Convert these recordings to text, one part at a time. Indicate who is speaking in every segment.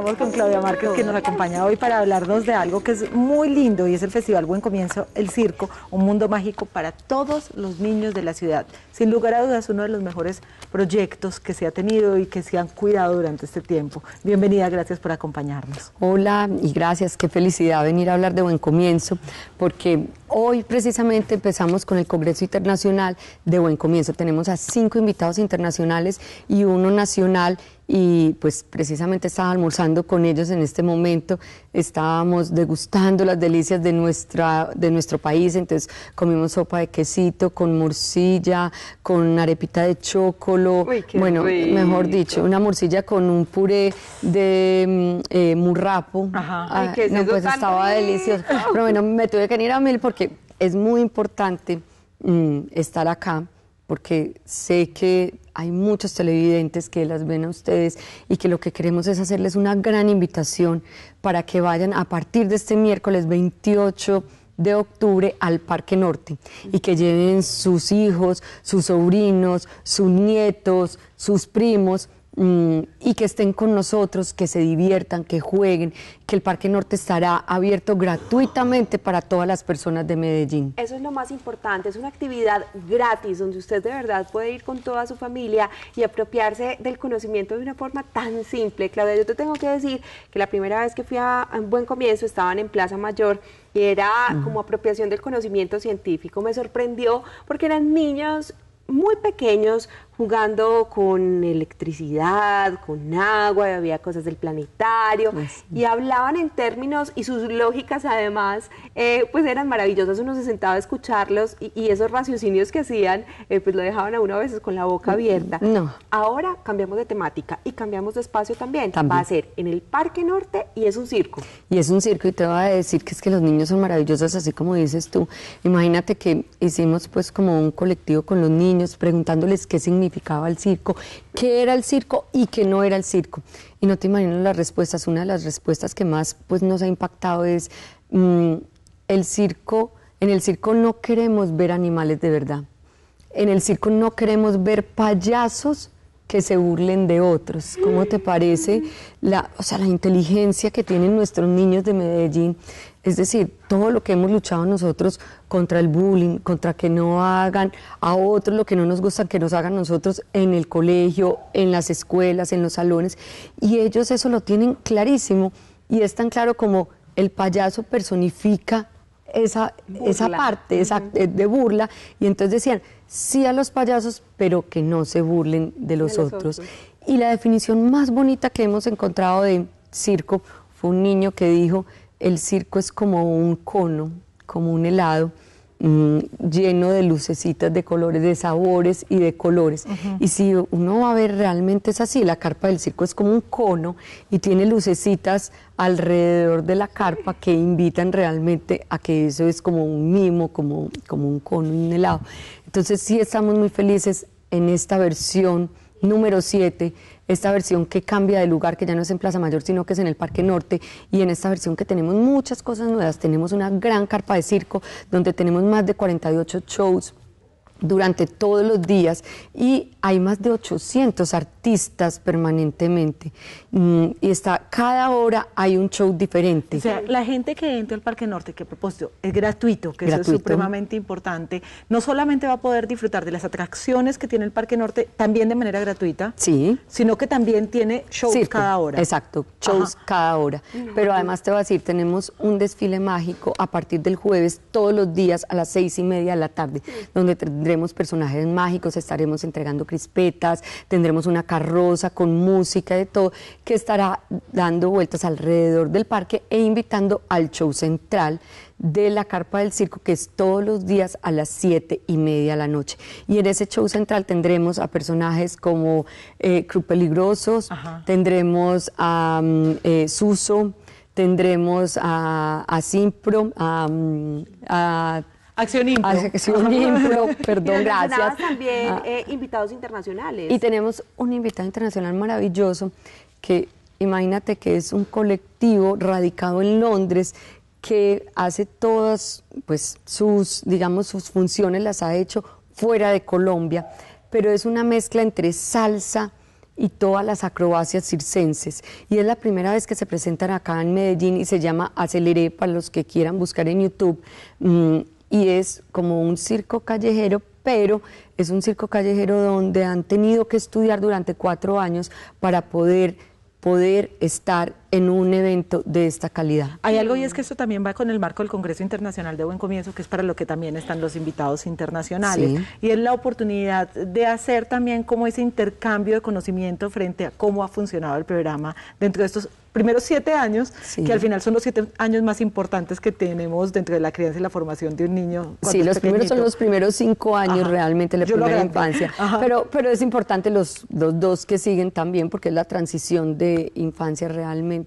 Speaker 1: estamos con Claudia Márquez que nos acompaña hoy para hablarnos de algo que es muy lindo y es el Festival Buen Comienzo, el Circo, un mundo mágico para todos los niños de la ciudad. Sin lugar a dudas, uno de los mejores proyectos que se ha tenido y que se han cuidado durante este tiempo. Bienvenida, gracias por acompañarnos.
Speaker 2: Hola y gracias, qué felicidad venir a hablar de Buen Comienzo, porque Hoy precisamente empezamos con el Congreso Internacional de Buen Comienzo. Tenemos a cinco invitados internacionales y uno nacional y pues precisamente estaba almorzando con ellos en este momento, estábamos degustando las delicias de, nuestra, de nuestro país, entonces comimos sopa de quesito con morcilla, con arepita de chocolo, bueno, mejor dicho, una morcilla con un puré de mm, eh, murrapo, Ajá. Ah, pues estaba delicioso, pero bueno, me tuve que ir a mil porque es muy importante mm, estar acá porque sé que hay muchos televidentes que las ven a ustedes y que lo que queremos es hacerles una gran invitación para que vayan a partir de este miércoles 28 de octubre al Parque Norte y que lleven sus hijos, sus sobrinos, sus nietos, sus primos Mm, y que estén con nosotros, que se diviertan, que jueguen, que el Parque Norte estará abierto gratuitamente para todas las personas de Medellín.
Speaker 3: Eso es lo más importante, es una actividad gratis donde usted de verdad puede ir con toda su familia y apropiarse del conocimiento de una forma tan simple. Claudia, yo te tengo que decir que la primera vez que fui a, buen comienzo estaban en Plaza Mayor y era como apropiación del conocimiento científico. Me sorprendió porque eran niños muy pequeños jugando con electricidad, con agua, había cosas del planetario, y hablaban en términos y sus lógicas además, eh, pues eran maravillosas, uno se sentaba a escucharlos y, esos raciocinios que hacían, eh, pues lo dejaban a uno a veces con la boca mm, abierta. No. Ahora cambiamos de temática y cambiamos de espacio también. también. Va a ser en el Parque Norte y es un circo.
Speaker 2: Y es un circo y te voy a decir que es que los niños son maravillosos, así como dices tú. Imagínate que hicimos pues como un colectivo con los niños preguntándoles qué significa significaba el circo, qué era el circo y qué no era el circo. Y no te imaginas las respuestas. Una de las respuestas que más pues, nos ha impactado es mm, el circo, en el circo no queremos ver animales de verdad. En el circo no queremos ver payasos que se burlen de otros. ¿Cómo te parece la, sea, la inteligencia que tienen nuestros niños de Medellín? Es decir, todo lo que hemos luchado nosotros contra el bullying, contra que no hagan a otros lo que no nos gusta que nos hagan nosotros en el colegio, en las escuelas, en los salones, y ellos eso lo tienen clarísimo y es tan claro como el payaso personifica esa, esa parte eh, de burla. Y entonces decían, sí a los payasos, pero que no se burlen de los, otros. Y la definición más bonita que hemos encontrado de circo fue un niño que dijo, el circo es como un cono, como un helado, Mm, lleno de lucecitas, de colores, de sabores y de colores. Y si uno va a ver, realmente es así, la carpa del circo es como un cono y tiene lucecitas alrededor de la carpa que invitan realmente a que eso es como un mimo, como, como un cono, un helado. Entonces sí estamos muy felices en esta versión número 7 esta versión que cambia de lugar, que ya no es en Plaza Mayor, sino que es en el Parque Norte, y en esta versión que tenemos muchas cosas nuevas, tenemos una gran carpa de circo, donde tenemos más de 48 shows, durante todos los días y hay más de 800 artistas permanentemente mm, y está cada hora hay un show diferente. O sea,
Speaker 1: la gente que entra al Parque Norte, que propósito es gratuito, que eso es supremamente importante, no solamente va a poder disfrutar de las atracciones que tiene el Parque Norte también de manera gratuita, sí, sino que también tiene shows cada hora.
Speaker 2: Exacto, shows cada hora. Pero además te voy a decir, tenemos un desfile mágico a partir del jueves todos los días a las seis y media de la tarde, donde tendremos personajes mágicos, estaremos entregando crispetas, tendremos una carroza con música de todo, que estará dando vueltas alrededor del parque e invitando al show central de la Carpa del Circo, que es todos los días a las siete y media de la noche. Y en ese show central tendremos a personajes como eh, Peligrosos, tendremos a mm, eh, Suso, tendremos a, Simpro, a mm, Acción Impro. Ah, Acción Impro, perdón, y gracias. también ah.
Speaker 3: eh, invitados internacionales. Y tenemos
Speaker 2: un invitado internacional maravilloso que imagínate que es un colectivo radicado en Londres que hace todas pues sus digamos sus funciones las ha hecho fuera de Colombia, pero es una mezcla entre salsa y todas las acrobacias circenses. Y es la primera vez que se presentan acá en Medellín y se llama Aceleré para los que quieran buscar en YouTube. Mm, y es como un circo callejero, pero es un circo callejero donde han tenido que estudiar durante cuatro años para poder, poder estar en un evento de esta calidad.
Speaker 1: Hay algo y es que esto también va con el marco del Congreso Internacional de Buen Comienzo, que es para lo que también están los invitados internacionales. Y es la oportunidad de hacer también como ese intercambio de conocimiento frente a cómo ha funcionado el programa dentro de estos primeros siete años, que al final son los siete años más importantes que tenemos dentro de la crianza y la formación de un niño. Sí, los primeros son los
Speaker 2: primeros cinco años realmente realmente, la primera infancia.
Speaker 1: Pero, pero es importante
Speaker 2: los, los dos que siguen también, porque es la transición de infancia realmente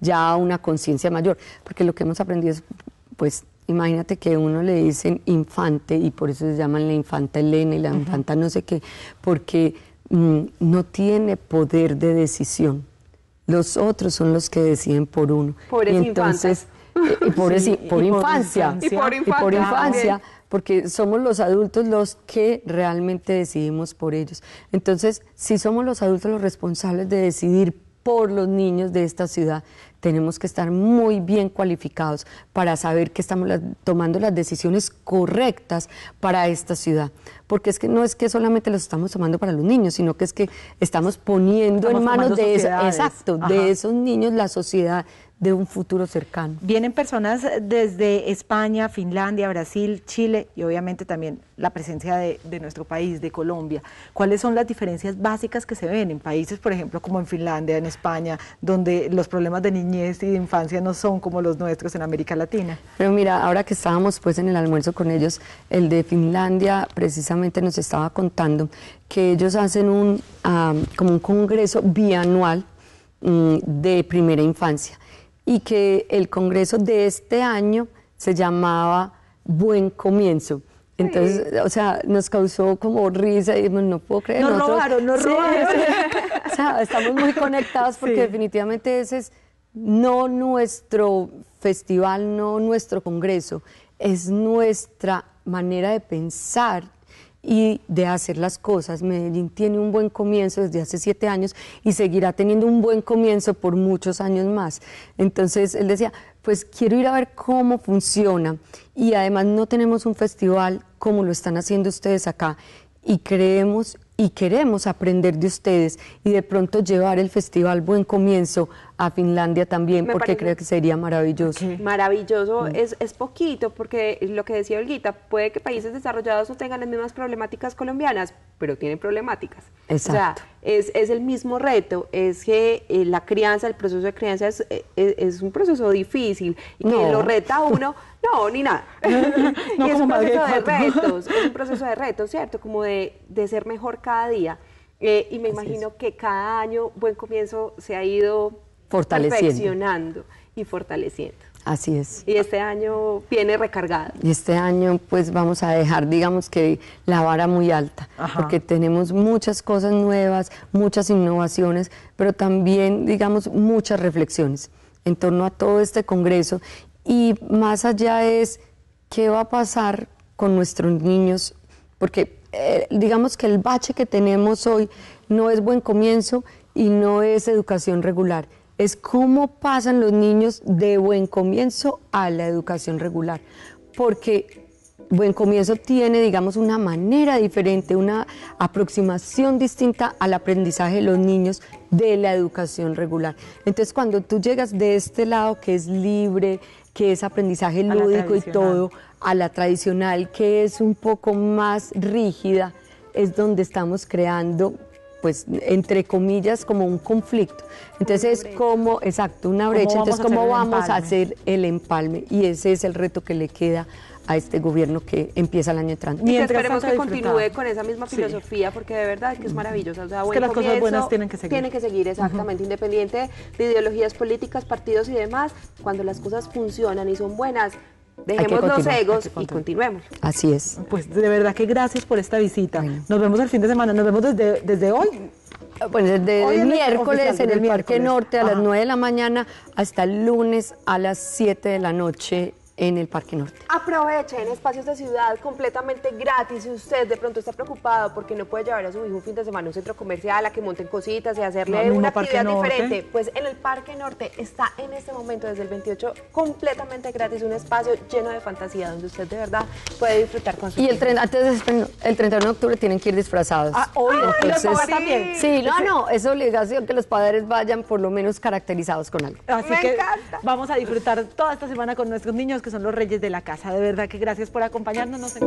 Speaker 2: ya una conciencia mayor, porque lo que hemos aprendido es, pues, imagínate que uno le dicen infante y por eso se llaman la infanta Elena y la infanta no sé qué, porque mm, no tiene poder de decisión. Los otros son los que deciden por uno. entonces, eh, por, por, infancia, por, Por infancia porque somos los adultos los que realmente decidimos por ellos. Entonces, si somos los adultos los responsables de decidir por los niños de esta ciudad. Tenemos que estar muy bien cualificados para saber que estamos tomando las decisiones correctas para esta ciudad. Porque es que no es que solamente los estamos tomando para los niños, sino que es que estamos poniendo en manos de, de esos niños la sociedad de un futuro cercano.
Speaker 1: Vienen personas desde España, Finlandia, Brasil, Chile y obviamente también la presencia de, nuestro país, de Colombia. ¿Cuáles son las diferencias básicas que se ven en países, por ejemplo, como en Finlandia, en España, donde los problemas de niñez y de infancia no son como los nuestros en América Latina?
Speaker 2: Pero mira, ahora que estábamos pues en el almuerzo con ellos, el de Finlandia precisamente nos estaba contando que ellos hacen un, ah, como un congreso bianual mm, de primera infancia y que el Congreso de este año se llamaba Buen Comienzo. Entonces, o sea, nos causó como risa y dijimos, no puedo creer. Nos robaron, nos robaron. o sea, estamos muy conectados porque definitivamente ese es no nuestro festival, no nuestro congreso, es nuestra manera de pensar y de hacer las cosas. Medellín tiene un buen comienzo desde hace siete años y seguirá teniendo un buen comienzo por muchos años más. Entonces él decía, pues quiero ir a ver cómo funciona y además no tenemos un festival como lo están haciendo ustedes acá y creemos y queremos aprender de ustedes y de pronto llevar el festival Buen Comienzo a Finlandia también, porque creo que sería maravilloso. Maravilloso,
Speaker 3: mm. es, poquito, porque lo que decía Olguita, puede que países desarrollados no tengan las mismas problemáticas colombianas, pero tienen problemáticas. Exacto. O sea, es, el mismo reto, es que eh, la crianza, el proceso de crianza es, eh, un proceso difícil y lo reta uno, no, ni nada. y es un proceso de retos, es un proceso de retos, ¿cierto? Como de, de ser mejor cada día. Eh, y me imagino que cada año Buen Comienzo se ha ido fortaleciendo. perfeccionando y fortaleciendo. Así es. Y este año viene recargado.
Speaker 2: Y este año pues vamos a dejar, digamos que la vara muy alta, porque tenemos muchas cosas nuevas, muchas innovaciones, pero también digamos muchas reflexiones en torno a todo este Congreso. Y más allá es qué va a pasar con nuestros niños, porque eh, digamos que el bache que tenemos hoy no es buen comienzo y no es educación regular es cómo pasan los niños de buen comienzo a la educación regular. Porque buen comienzo tiene, digamos, una manera diferente, una aproximación distinta al aprendizaje de los niños de la educación regular. Entonces, cuando tú llegas de este lado que es libre, que es aprendizaje lúdico y todo, a la tradicional, que es un poco más rígida, es donde estamos creando pues, entre comillas, como un conflicto. Entonces, es como, exacto, una brecha. Entonces, ¿cómo vamos a hacer el empalme? Y ese es el reto que le queda a este gobierno que empieza el año entrante. Y esperemos que continúe con esa misma filosofía,
Speaker 3: porque de verdad que es maravillosa. que las cosas buenas tienen que seguir. Tienen que seguir, exactamente, independiente de ideologías políticas, partidos y demás. Cuando las cosas funcionan y son buenas, Dejemos los egos y
Speaker 1: continuemos. Así es. Pues de verdad que gracias por esta visita. Nos vemos el fin de semana, nos vemos desde, hoy. Bueno, desde el miércoles en el, Parque Norte a las 9
Speaker 2: de la mañana hasta el lunes a las 7 de la noche en el Parque Norte.
Speaker 3: en espacios de ciudad completamente gratis. Si usted de pronto está preocupado porque no puede llevar a su hijo un fin de semana a un centro comercial a que monten cositas y hacerle una actividad diferente, pues en el Parque Norte está en este momento, desde el 28, completamente gratis un espacio lleno de fantasía donde usted de verdad puede
Speaker 1: disfrutar con su Y el
Speaker 2: antes de, el 31 de octubre tienen que ir disfrazados. Ah, hoy, sí. también. Sí, no, no, es obligación que los padres vayan por lo menos caracterizados con algo. Así que
Speaker 1: encanta. vamos a disfrutar toda esta semana con nuestros niños que son los reyes de la casa. De verdad que gracias por acompañarnos.